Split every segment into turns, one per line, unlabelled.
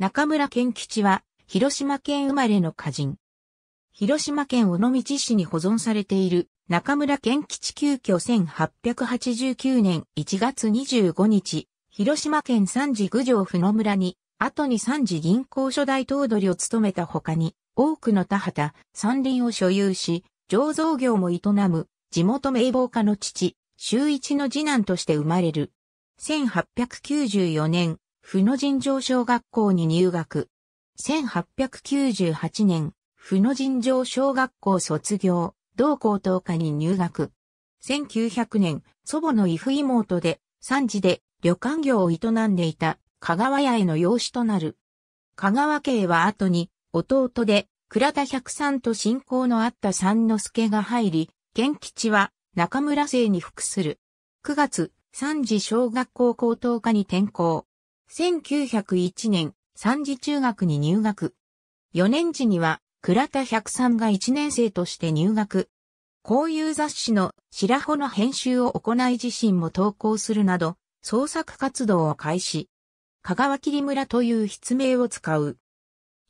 中村健吉は、広島県生まれの歌人。広島県尾道市に保存されている中村健吉急遽1889年1月25日、広島県三次郡上府村に、後に三次銀行初代頭取を務めた他に、多くの田畑、山林を所有し、醸造業も営む、地元名簿家の父、周一の次男として生まれる。1894年、府野尋常小学校に入学。1898年、府野尋常小学校卒業、同校等科に入学。1900年、祖母の異父妹で、三次で旅館業を営んでいた香川屋への養子となる。香川家へは後に、弟で倉田百三と親交のあった三之助が入り、元吉は中村生に服する。9月、三次小学校高等科に転校。1901年、三次中学に入学。4年時には、倉田百んが1年生として入学。こういう雑誌の白穂の編集を行い自身も投稿するなど、創作活動を開始。香川霧村という筆名を使う。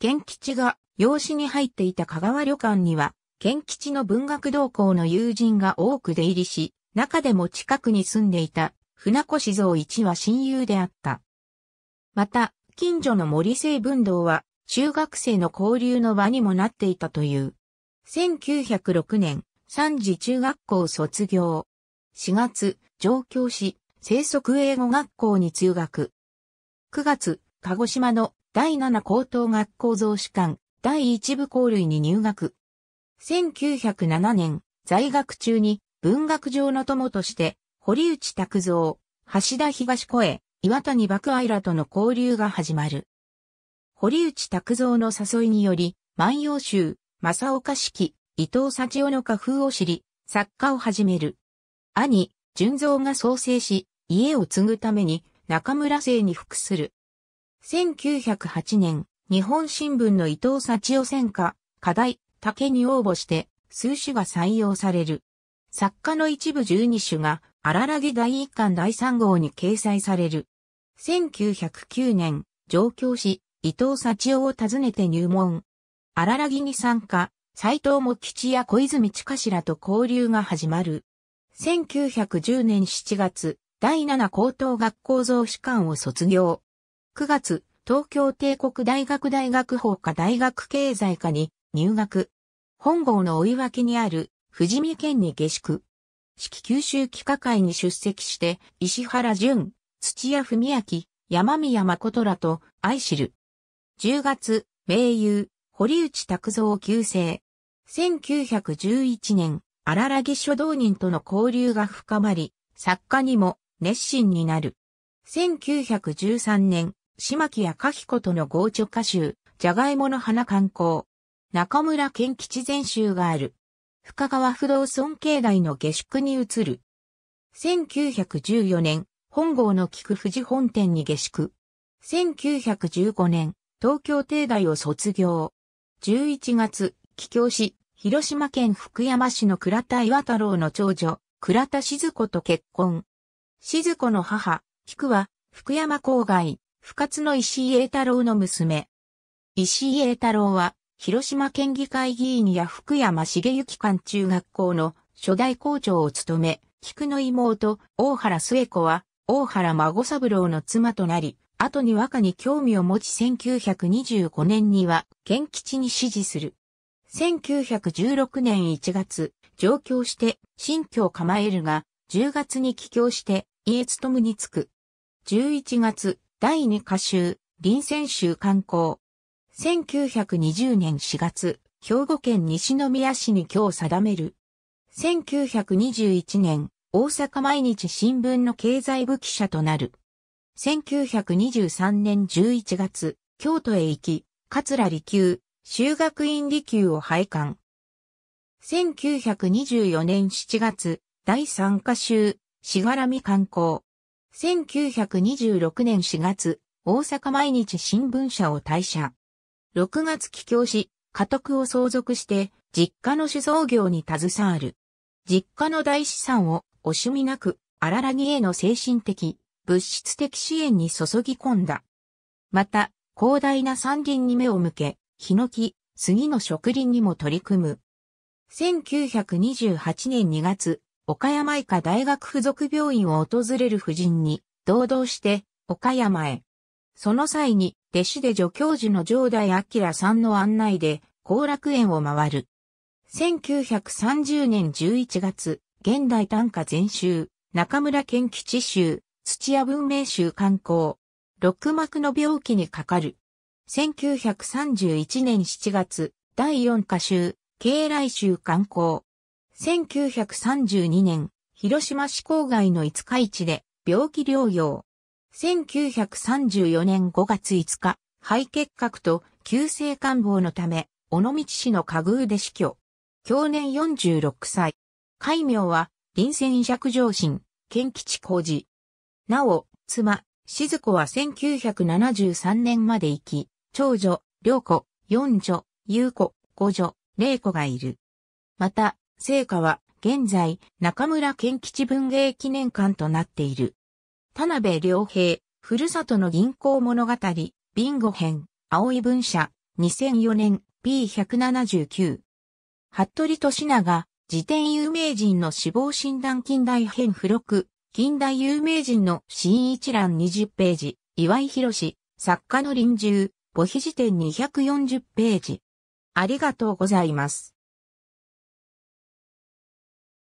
賢吉が養子に入っていた香川旅館には、賢吉の文学同行の友人が多く出入りし、中でも近くに住んでいた船越蔵一は親友であった。また、近所の森西文道は、中学生の交流の場にもなっていたという。1906年、三次中学校卒業。4月、上京し、生息英語学校に通学。9月、鹿児島の第7高等学校増士館第1部校類に入学。1907年、在学中に文学上の友として、堀内拓造、橋田東小江、岩谷幕愛らとの交流が始まる。堀内拓造の誘いにより、万葉集、正岡式、伊藤幸男の家風を知り、作家を始める。兄、純造が創生し、家を継ぐために中村姓に服する。1908年、日本新聞の伊藤幸男選果、課題、竹に応募して、数種が採用される。作家の一部十二種が荒らぎ第1巻第3号に掲載される。1909年、上京し、伊藤幸夫を訪ねて入門。荒らぎに参加、斎藤も吉や小泉近頭と交流が始まる。1910年7月、第7高等学校増士館を卒業。9月、東京帝国大学大学法科大学経済科に入学。本郷の追い分にある富士見県に下宿。式九州企画会に出席して、石原淳、土屋文明、山宮誠らと愛知る。10月、名優、堀内拓造旧姓。1911年、荒らぎ書道人との交流が深まり、作家にも熱心になる。1913年、島木やき彦との豪著歌集、じゃがいもの花観光。中村健吉全集がある。深川不動尊境内の下宿に移る。1914年、本郷の菊富士本店に下宿。1915年、東京帝大を卒業。11月、帰郷し、広島県福山市の倉田岩太郎の長女、倉田静子と結婚。静子の母、菊は、福山郊外、深津の石井栄太郎の娘。石井栄太郎は、広島県議会議員や福山茂之館中学校の初代校長を務め、菊の妹、大原末子は、大原孫三郎の妻となり、後に和歌に興味を持ち1925年には、県吉に支持する。1916年1月、上京して、新居を構えるが、10月に帰郷して、家勤に着く。11月、第2歌集、臨戦集観光、1920年4月、兵庫県西宮市に今日定める。1921年、大阪毎日新聞の経済部記者となる。1923年11月、京都へ行き、桂離宮、修学院離宮を拝観。1924年7月、第三課集、しがらみ観光。1926年4月、大阪毎日新聞社を退社。6月帰郷し、家督を相続して、実家の酒造業に携わる。実家の大資産を惜しみなく、荒らぎへの精神的、物質的支援に注ぎ込んだ。また、広大な山林に目を向け、ヒノキ、杉の植林にも取り組む。1928年2月、岡山医科大学附属病院を訪れる夫人に、同道して、岡山へ。その際に、弟子で助教授の上代明さんの案内で、後楽園を回る。1930年11月、現代短歌全集、中村健吉集、土屋文明集刊行。六幕の病気にかかる。1931年7月、第四歌集、慶来集刊行。1932年、広島市郊外の五日市で病気療養。1934年5月5日、肺結核と急性感冒のため、尾道市の家宮で死去。去年46歳。戒名は、臨戦釈上心、県吉工事。なお、妻、静子は1973年まで生き、長女、良子、四女、優子、五女、玲子がいる。また、聖火は、現在、中村健吉文芸記念館となっている。田辺良平、ふるさとの銀行物語、ビンゴ編、青い文社、2004年、P179。服部俊長、辞典有名人の死亡診断近代編付録、近代有名人の新一覧20ページ、岩井博士、作家の臨終、母碑辞典240ページ。ありがとうございます。